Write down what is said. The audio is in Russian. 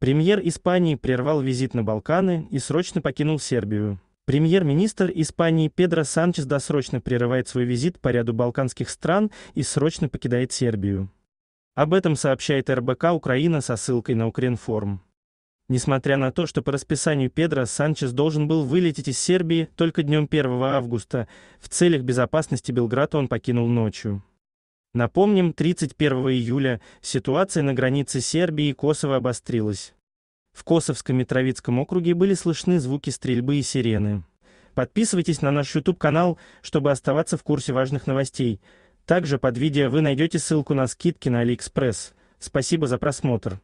Премьер Испании прервал визит на Балканы и срочно покинул Сербию. Премьер-министр Испании Педро Санчес досрочно прерывает свой визит по ряду балканских стран и срочно покидает Сербию. Об этом сообщает РБК Украина со ссылкой на Укринформ. Несмотря на то, что по расписанию Педро Санчес должен был вылететь из Сербии только днем 1 августа, в целях безопасности Белград он покинул ночью. Напомним, 31 июля ситуация на границе Сербии и Косово обострилась. В Косовском и Травицком округе были слышны звуки стрельбы и сирены. Подписывайтесь на наш YouTube-канал, чтобы оставаться в курсе важных новостей. Также под видео вы найдете ссылку на скидки на AliExpress. Спасибо за просмотр.